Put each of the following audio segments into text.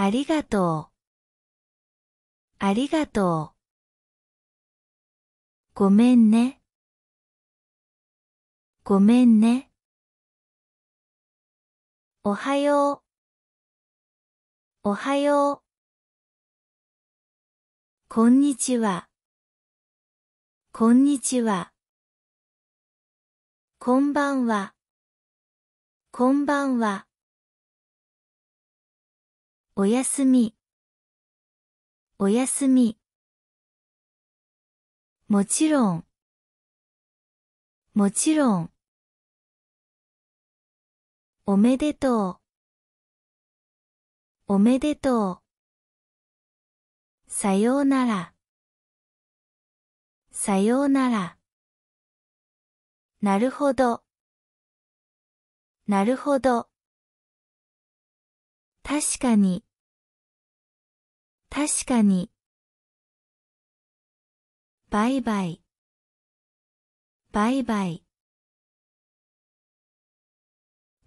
ありがとう。ありがとう。ごめんね。ごめんね。おはよう。おはよう。こんにちは。こんにちは。こんばんは。こんばんは。おやすみ、おやすみ。もちろん、もちろん。おめでとう、おめでとう。さようなら、さようなら。なるほど、なるほど。確かに、確かに。バイバイ。バイバイ。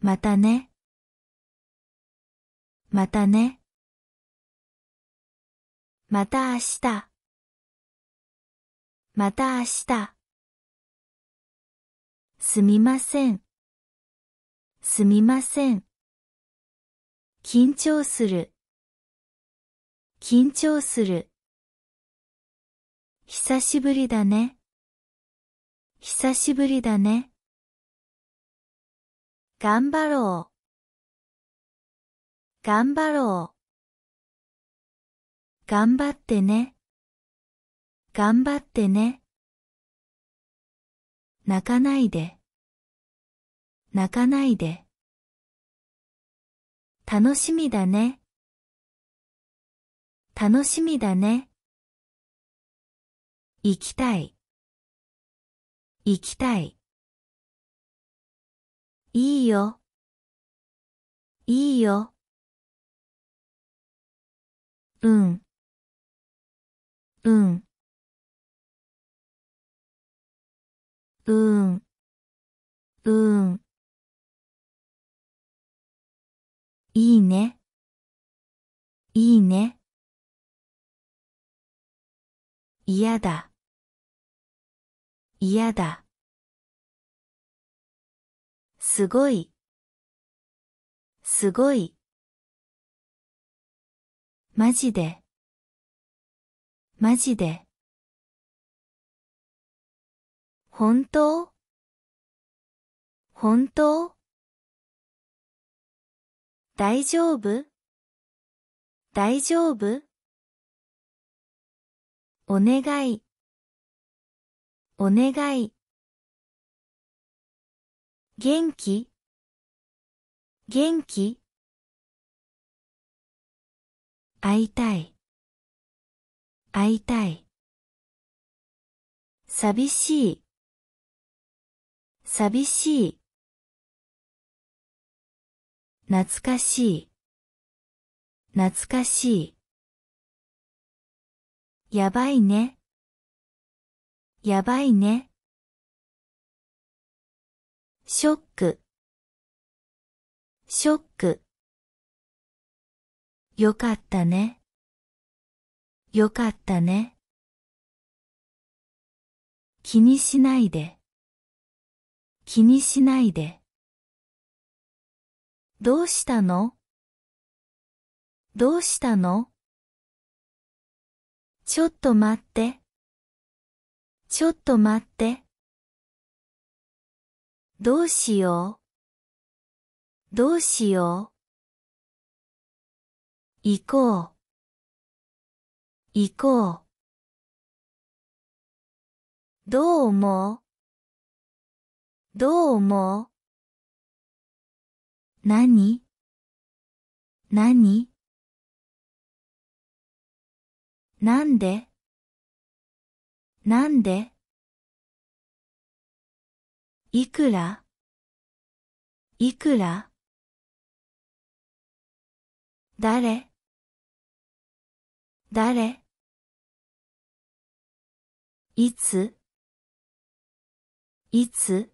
またね。またね。また明日。また明日。すみません。すみません。緊張する。緊張する。久しぶりだね。久しぶりだね。頑張ろう。頑張ろう。頑張ってね。頑張ってね。泣かないで。泣かないで。楽しみだね。楽しみだね。行きたい。行きたい。いいよ。いいよ。うん。うん。うん。うん。いいね。いいね。嫌だ嫌だすごいすごいマジでマジで本当本当大丈夫大丈夫お願いお願い元気元気会いたい会いたい寂しい寂しい懐かしい懐かしいやばいね。やばいね。ショック。ショック。よかったね。よかったね。気にしないで。気にしないで。どうしたのどうしたのちょっと待って。ちょっと待って。どうしよう。どうしよう。行こう。行こう。どう思うどう思う何何なんでなんでいくらいくら誰誰いついつ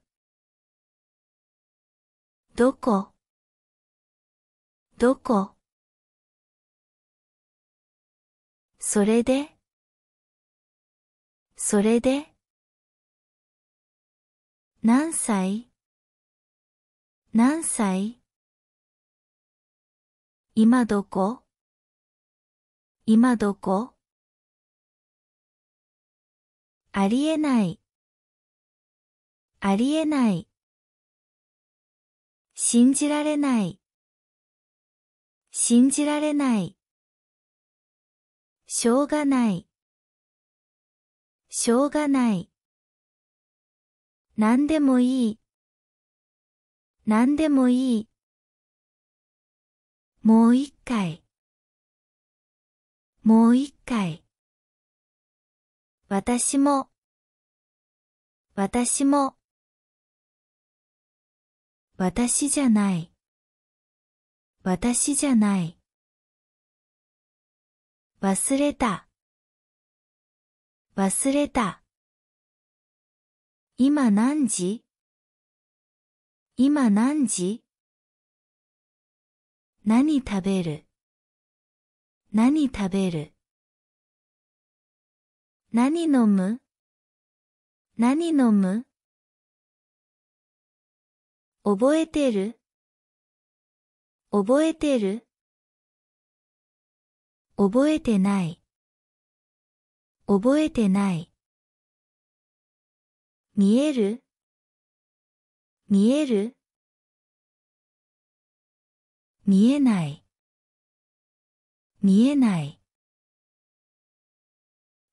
どこどこそれでそれで何歳何歳今どこ今どこありえないありえない信じられない信じられないしょうがない、しょうがない。なんでもいい、なんでもいい。もう一回、もう一回。私も、私も。私じゃない、私じゃない。忘れた忘れた今何時今何時何食べる何食べる何飲む何飲む覚えてる覚えてる覚えてない覚えてない見える見える見えない見えない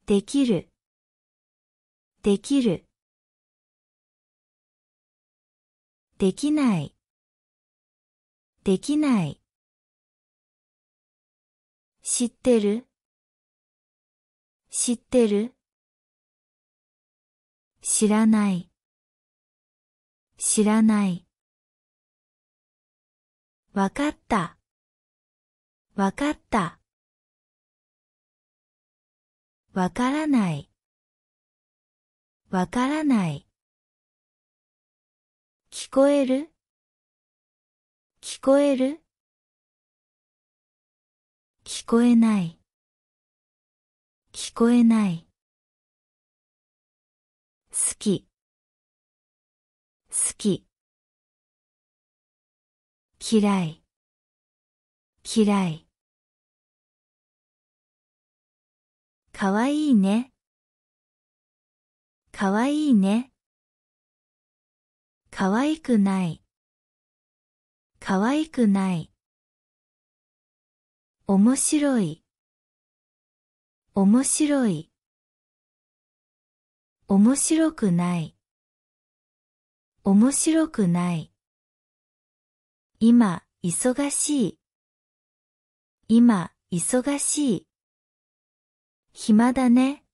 できるできるできないできない知ってる知ってる知らない知らないわかったわかったわからないわからない聞こえる聞こえる聞こえない聞こえない好き好き嫌い嫌いかわいいねかわいいねかわいくないかわいくない面白い面白い面白くない面白くない今忙しい今忙しい暇だね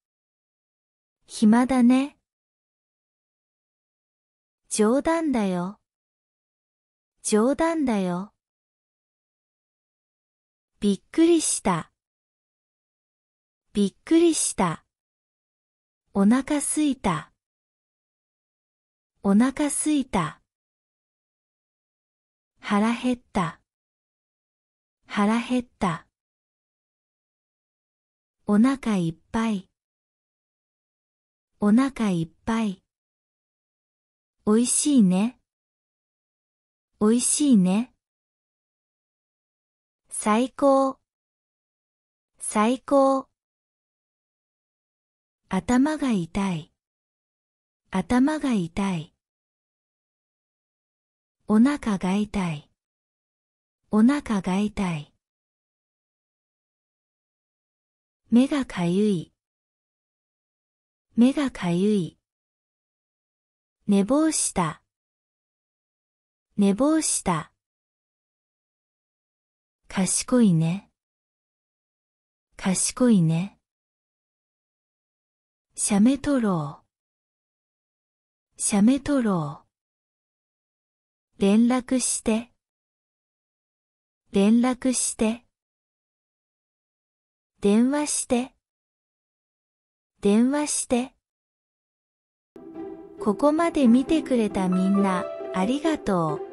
暇だね冗談だよ冗談だよびっくりした。びっくりした。お腹すいた。お腹すいた。腹減った。腹減った。お腹いっぱい。お腹いっぱい。おいしいね。おいしいね。最高最高頭が痛い頭が痛いお腹が痛いお腹が痛い目がかゆい目がかゆい寝坊した寝坊した賢いね。賢いね。シャメトロう。シャメトロう。連絡して。連絡して。電話して。電話して。ここまで見てくれたみんな、ありがとう。